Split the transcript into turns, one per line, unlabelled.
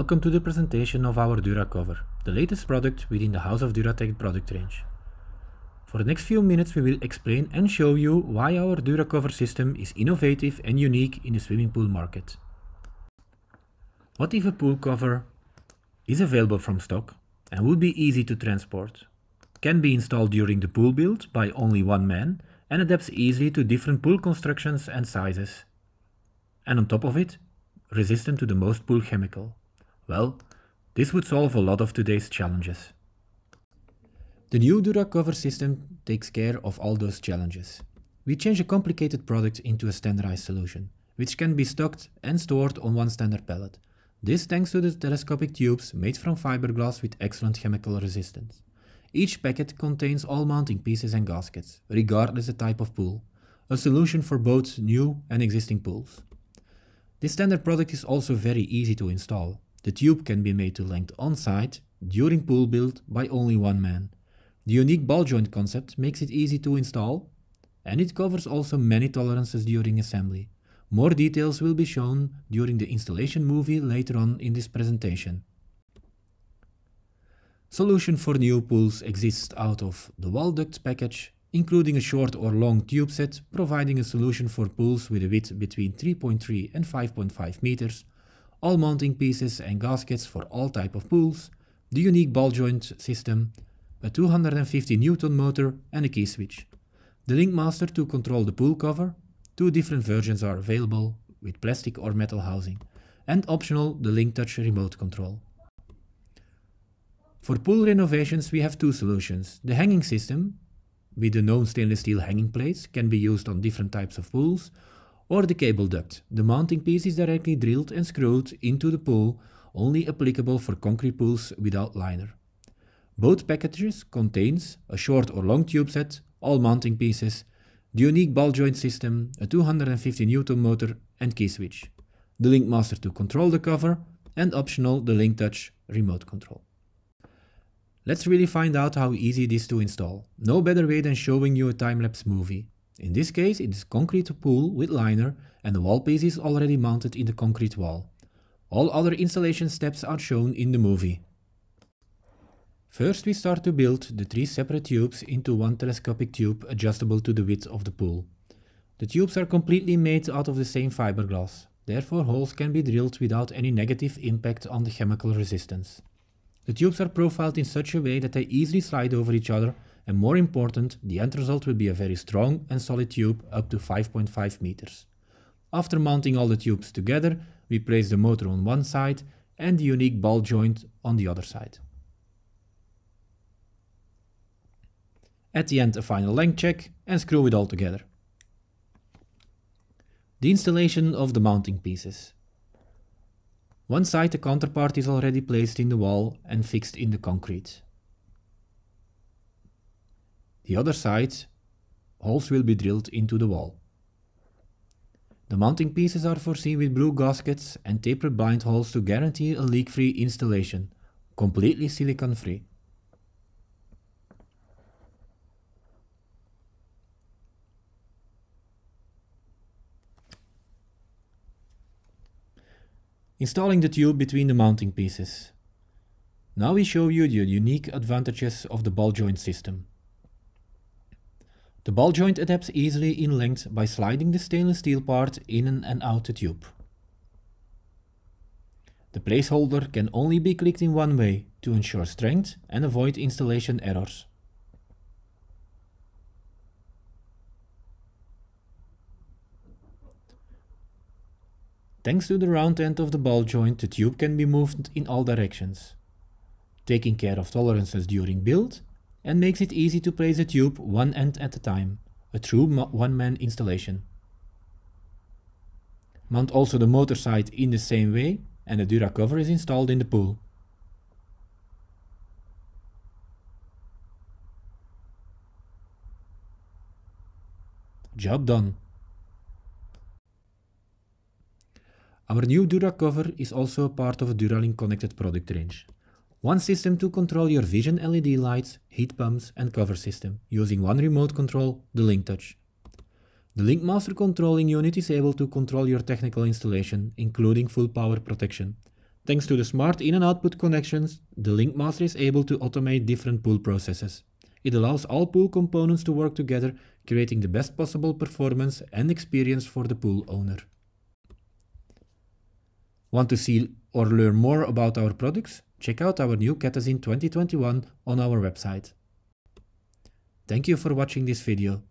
Welcome to the presentation of our DuraCover, the latest product within the House of Duratec product range. For the next few minutes we will explain and show you why our DuraCover system is innovative and unique in the swimming pool market. What if a pool cover is available from stock and would be easy to transport, can be installed during the pool build by only one man and adapts easily to different pool constructions and sizes. And on top of it, resistant to the most pool chemical. Well, this would solve a lot of today's challenges. The new Dura cover system takes care of all those challenges. We change a complicated product into a standardized solution, which can be stocked and stored on one standard pallet. This thanks to the telescopic tubes made from fiberglass with excellent chemical resistance. Each packet contains all mounting pieces and gaskets, regardless the type of pool, a solution for both new and existing pools. This standard product is also very easy to install, the tube can be made to length on-site during pool build by only one man. The unique ball joint concept makes it easy to install and it covers also many tolerances during assembly. More details will be shown during the installation movie later on in this presentation. Solution for new pools exists out of the wall duct package, including a short or long tube set providing a solution for pools with a width between 3.3 and 5.5 meters all mounting pieces and gaskets for all type of pulls, the unique ball joint system, a 250 Newton motor and a key switch. The Linkmaster to control the pool cover, two different versions are available with plastic or metal housing, and optional the LinkTouch remote control. For pool renovations we have two solutions. The hanging system, with the known stainless steel hanging plates, can be used on different types of pools or the cable duct. The mounting piece is directly drilled and screwed into the pool, only applicable for concrete pools without liner. Both packages contains a short or long tube set, all mounting pieces, the unique ball joint system, a 250 Newton motor and key switch, the Link Master to control the cover, and optional the Link Touch remote control. Let's really find out how easy it is to install. No better way than showing you a time-lapse movie. In this case, it is concrete pool with liner and the wall piece is already mounted in the concrete wall. All other installation steps are shown in the movie. First we start to build the three separate tubes into one telescopic tube adjustable to the width of the pool. The tubes are completely made out of the same fiberglass, therefore holes can be drilled without any negative impact on the chemical resistance. The tubes are profiled in such a way that they easily slide over each other and more important, the end result will be a very strong and solid tube up to 5.5 meters. After mounting all the tubes together, we place the motor on one side and the unique ball joint on the other side. At the end a final length check and screw it all together. The installation of the mounting pieces. One side the counterpart is already placed in the wall and fixed in the concrete. The other side, holes will be drilled into the wall. The mounting pieces are foreseen with blue gaskets and tapered blind holes to guarantee a leak-free installation, completely silicon-free. Installing the tube between the mounting pieces. Now we show you the unique advantages of the ball joint system. The ball joint adapts easily in length by sliding the stainless steel part in and out the tube. The placeholder can only be clicked in one way to ensure strength and avoid installation errors. Thanks to the round end of the ball joint, the tube can be moved in all directions. Taking care of tolerances during build and makes it easy to place the tube one end at a time, a true one-man installation. Mount also the motor side in the same way and the Dura cover is installed in the pool. Job done! Our new Dura cover is also a part of a Duralink connected product range. One system to control your vision LED lights, heat pumps and cover system, using one remote control, the Link Touch. The Link Master controlling unit is able to control your technical installation, including full power protection. Thanks to the smart in and output connections, the Link Master is able to automate different pool processes. It allows all pool components to work together, creating the best possible performance and experience for the pool owner. Want to see or learn more about our products? Check out our new Catazin 2021 on our website. Thank you for watching this video.